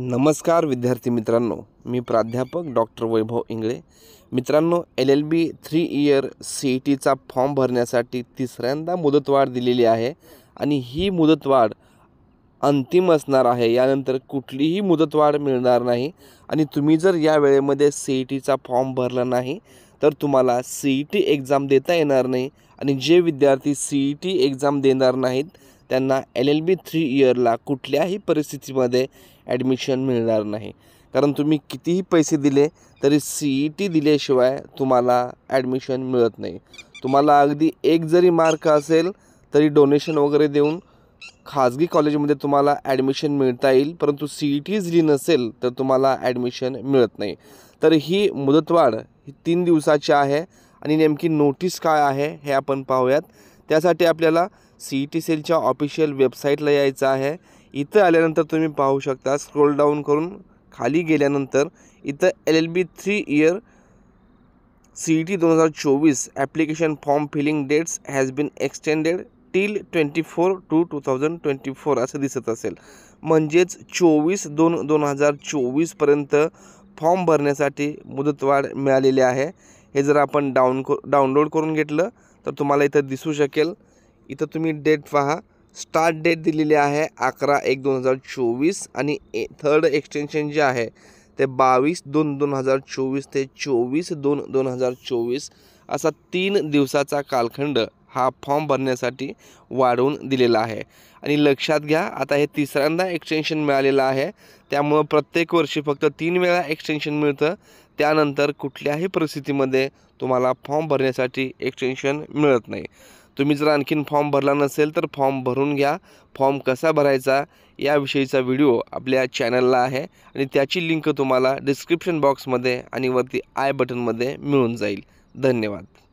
नमस्कार विद्यार्थी मित्रांनो मी प्राध्यापक डॉक्टर वैभव इंगळे मित्रांनो L L B three year C E टीचा फॉर्म भरण्यासाठी तिसऱ्यांदा मुदतवाढ दिलेली आहे आणि ही मुदतवाढ अंतिम असणार आहे यानंतर कुठलीही मुदतवाढ मिळणार नाही आणि तुम्ही जर या वेळेमध्ये सी ई e टीचा फॉर्म भरला नाही तर तुम्हाला सी ई टी एक्झाम देता येणार नाही आणि जे विद्यार्थी सी ई टी एक्झाम देणार नाहीत त्यांना एल एल बी थ्री इयरला कुठल्याही परिस्थितीमध्ये ॲडमिशन मिळणार नाही कारण तुम्ही कितीही पैसे दिले तरी सी ई टी दिल्याशिवाय तुम्हाला ॲडमिशन मिळत नाही तुम्हाला अगदी एक जरी मार्क असेल तरी डोनेशन वगैरे देऊन खाजगी कॉलेजमध्ये तुम्हाला ॲडमिशन मिळता येईल परंतु सी ई टी जरी नसेल तर तुम्हाला ॲडमिशन मिळत नाही तर ही मुदतवाढ ही तीन दिवसाची आहे आणि नेमकी नोटीस काय आहे हे आपण पाहूयात त्यासाठी आपल्याला सी ई टी सेलच्या ऑफिशियल वेबसाईटला यायचं आहे इथं आल्यानंतर तुम्ही पाहू शकता स्क्रोल डाऊन करून खाली गेल्यानंतर इथं L L B three year C E T दोन हजार चोवीस application form filling dates has been extended till twenty four two two thousand twenty four असं दिसत असेल म्हणजेच चोवीस दोन दोन हजार चोवीसपर्यंत फॉर्म भरण्यासाठी मुदतवाढ मिळालेली आहे हे जर आपण डाऊन डाउनलोड करून घेतलं तर तुम्हाला इथं दिसू शकेल इथं तुम्ही डेट पहा स्टार्ट डेट दिलेली आहे अकरा एक दोन हजार चोवीस आणि ए थर्ड एक्सटेन्शन जे आहे ते बावीस दोन दोन हजार चोवीस ते चोवीस दोन दोन हजार चोवीस असा तीन दिवसाचा कालखंड हा फॉर्म भरण्यासाठी वाढवून दिलेला आहे आणि लक्षात घ्या आता हे तिसऱ्यांदा एक्सटेन्शन मिळालेलं आहे त्यामुळं प्रत्येक वर्षी फक्त तीन वेळा एक्सटेन्शन मिळतं त्यानंतर कुठल्याही परिस्थितीमध्ये तुम्हाला फॉर्म भरण्यासाठी एक्सटेन्शन मिळत नाही तुम्ही जर आणखीन फॉर्म भरला नसेल तर फॉर्म भरून घ्या फॉर्म कसा भरायचा याविषयीचा व्हिडिओ आपल्या चॅनलला आहे आणि त्याची लिंक तुम्हाला डिस्क्रिप्शन बॉक्समध्ये आणि वरती आय बटनमध्ये मिळून जाईल धन्यवाद